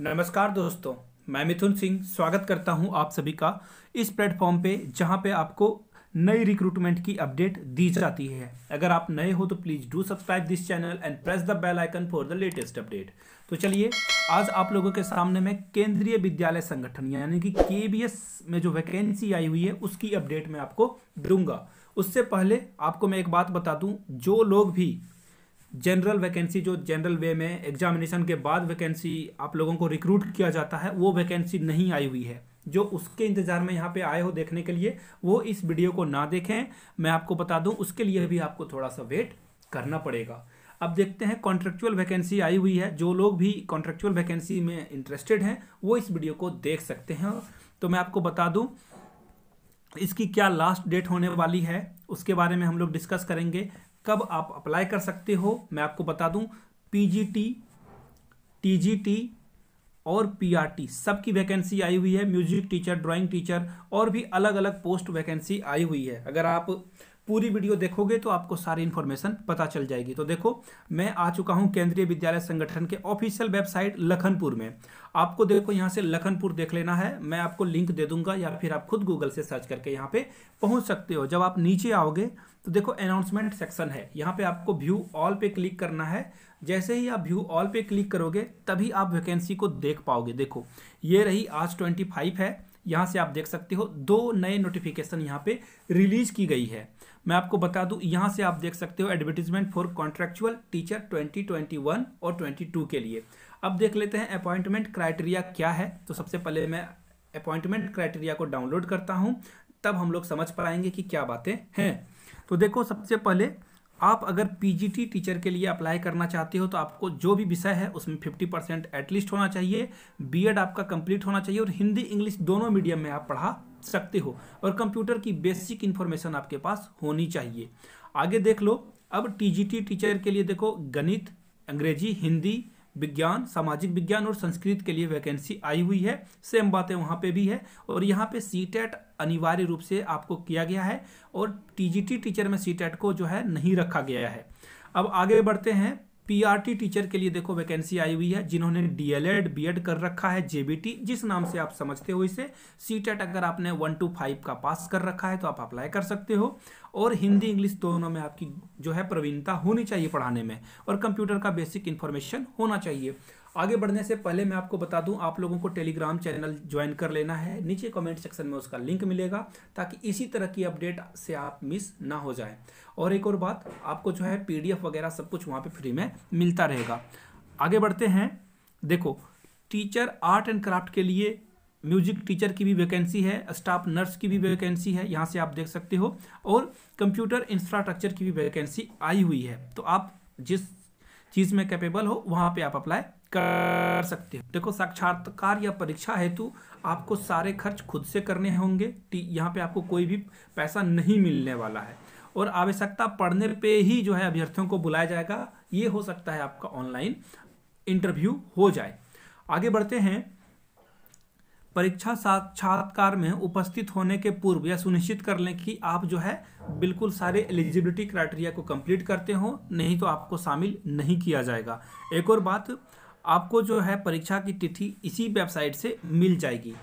नमस्कार दोस्तों मैं मिथुन सिंह स्वागत करता हूं आप सभी का इस प्लेटफॉर्म पे जहां पे आपको नई रिक्रूटमेंट की अपडेट दी जाती है अगर आप नए हो तो please do subscribe this channel and press the bell icon for the latest update तो चलिए आज आप लोगों के सामने मैं केंद्रीय विद्यालय संगठन यानी कि के में जो वैकेंसी आई हुई है उसकी अपडेट मैं आपको दूंगा उससे पहले आपको मैं एक बात बता दूं जो लोग भी जनरल वैकेंसी जो जनरल वे में एग्जामिनेशन के बाद वैकेंसी आप लोगों को रिक्रूट किया जाता है वो वैकेंसी नहीं आई हुई है जो उसके इंतज़ार में यहाँ पे आए हो देखने के लिए वो इस वीडियो को ना देखें मैं आपको बता दूँ उसके लिए भी आपको थोड़ा सा वेट करना पड़ेगा अब देखते हैं कॉन्ट्रेक्चुअल वैकेंसी आई हुई है जो लोग भी कॉन्ट्रेक्चुअल वैकेंसी में इंटरेस्टेड हैं वो इस वीडियो को देख सकते हैं तो मैं आपको बता दूँ इसकी क्या लास्ट डेट होने वाली है उसके बारे में हम लोग डिस्कस करेंगे कब आप अप्लाई कर सकते हो मैं आपको बता दूं पीजीटी टीजीटी और पीआरटी सब की वैकेंसी आई हुई है म्यूजिक टीचर ड्राइंग टीचर और भी अलग अलग पोस्ट वैकेंसी आई हुई है अगर आप पूरी वीडियो देखोगे तो आपको सारी इन्फॉर्मेशन पता चल जाएगी तो देखो मैं आ चुका हूँ केंद्रीय विद्यालय संगठन के ऑफिशियल वेबसाइट लखनपुर में आपको देखो यहाँ से लखनपुर देख लेना है मैं आपको लिंक दे दूंगा या फिर आप खुद गूगल से सर्च करके यहाँ पे पहुँच सकते हो जब आप नीचे आओगे तो देखो अनाउंसमेंट सेक्शन है यहाँ पे आपको व्यू ऑल पे क्लिक करना है जैसे ही आप व्यू ऑल पे क्लिक करोगे तभी आप वैकेंसी को देख पाओगे देखो ये रही आज ट्वेंटी फाइव है यहाँ से आप देख सकते हो दो नए नोटिफिकेशन यहाँ पे रिलीज की गई है मैं आपको बता दूँ यहाँ से आप देख सकते हो एडवर्टीजमेंट फॉर कॉन्ट्रेक्चुअल टीचर 2021 और 22 के लिए अब देख लेते हैं अपॉइंटमेंट क्राइटेरिया क्या है तो सबसे पहले मैं अपॉइंटमेंट क्राइटेरिया को डाउनलोड करता हूँ तब हम लोग समझ पाएंगे कि क्या बातें हैं तो देखो सबसे पहले आप अगर पीजीटी टीचर के लिए अप्लाई करना चाहते हो तो आपको जो भी विषय है उसमें 50 परसेंट एटलीस्ट होना चाहिए बीएड आपका कंप्लीट होना चाहिए और हिंदी इंग्लिश दोनों मीडियम में आप पढ़ा सकते हो और कंप्यूटर की बेसिक इन्फॉर्मेशन आपके पास होनी चाहिए आगे देख लो अब टी टीचर के लिए देखो गणित अंग्रेजी हिंदी विज्ञान सामाजिक विज्ञान और संस्कृत के लिए वैकेंसी आई हुई है सेम बातें वहाँ पे भी है और यहाँ पे सी e अनिवार्य रूप से आपको किया गया है और टी टीचर में सी e को जो है नहीं रखा गया है अब आगे बढ़ते हैं टी टीचर के लिए देखो वैकेंसी आई हुई है जिन्होंने बी एड कर रखा है टी जिस नाम से आप समझते हो इसे सीटेट e अगर आपने वन टू फाइव का पास कर रखा है तो आप अप्लाई कर सकते हो और हिंदी इंग्लिश दोनों में आपकी जो है प्रवीणता होनी चाहिए पढ़ाने में और कंप्यूटर का बेसिक इन्फॉर्मेशन होना चाहिए आगे बढ़ने से पहले मैं आपको बता दूं आप लोगों को टेलीग्राम चैनल ज्वाइन कर लेना है नीचे कमेंट सेक्शन में उसका लिंक मिलेगा ताकि इसी तरह की अपडेट से आप मिस ना हो जाए और एक और बात आपको जो है पीडीएफ वगैरह सब कुछ वहाँ पर फ्री में मिलता रहेगा आगे बढ़ते हैं देखो टीचर आर्ट एंड क्राफ्ट के लिए म्यूजिक टीचर की भी वैकेंसी है स्टाफ नर्स की भी वैकेंसी है यहाँ से आप देख सकते हो और कंप्यूटर इंफ्रास्ट्रक्चर की भी वैकेंसी आई हुई है तो आप जिस चीज़ में कैपेबल हो वहाँ पे आप अप्लाई कर सकते हो देखो साक्षात्कार या परीक्षा हेतु आपको सारे खर्च खुद से करने होंगे यहाँ पे आपको कोई भी पैसा नहीं मिलने वाला है और आवश्यकता पढ़ने पे ही जो है अभ्यर्थियों को बुलाया जाएगा ये हो सकता है आपका ऑनलाइन इंटरव्यू हो जाए आगे बढ़ते हैं परीक्षा साक्षात्कार में उपस्थित होने के पूर्व यह सुनिश्चित कर लें कि आप जो है बिल्कुल सारे एलिजिबिलिटी क्राइटेरिया को कंप्लीट करते हो नहीं तो आपको शामिल नहीं किया जाएगा एक और बात आपको जो है परीक्षा की तिथि इसी वेबसाइट से मिल जाएगी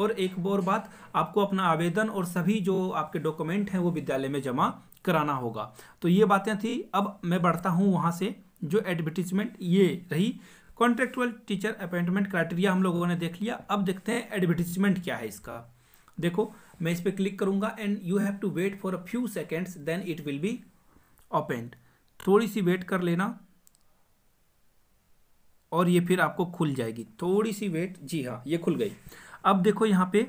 और एक और बात आपको अपना आवेदन और सभी जो आपके डॉक्यूमेंट हैं वो विद्यालय में जमा कराना होगा तो ये बातें थी अब मैं बढ़ता हूँ वहाँ से जो एडवर्टीजमेंट ये रही कॉन्ट्रेक्चुअल टीचर अपॉइंटमेंट क्राइटेरिया हम लोगों ने देख लिया अब देखते हैं एडवर्टिजमेंट क्या है इसका देखो मैं इस पर क्लिक करूंगा and you have to wait for a few seconds then it will be opened थोड़ी सी वेट कर लेना और ये फिर आपको खुल जाएगी थोड़ी सी वेट जी हाँ ये खुल गई अब देखो यहाँ पे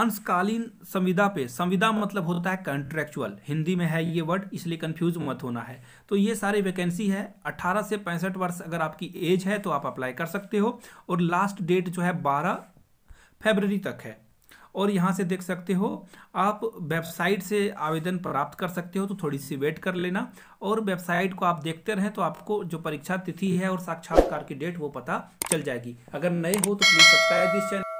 अंशकालीन संविदा पे संविदा मतलब होता है कंट्रेक्चुअल हिंदी में है ये वर्ड इसलिए कंफ्यूज मत होना है तो ये सारे वैकेंसी है 18 से पैंसठ वर्ष अगर आपकी एज है तो आप अप्लाई कर सकते हो और लास्ट डेट जो है 12 फरवरी तक है और यहाँ से देख सकते हो आप वेबसाइट से आवेदन प्राप्त कर सकते हो तो थोड़ी सी वेट कर लेना और वेबसाइट को आप देखते रहें तो आपको जो परीक्षा तिथि है और साक्षात्कार की डेट वो पता चल जाएगी अगर नए हो तो प्लीज़ सब्सक्राइब दिस चैनल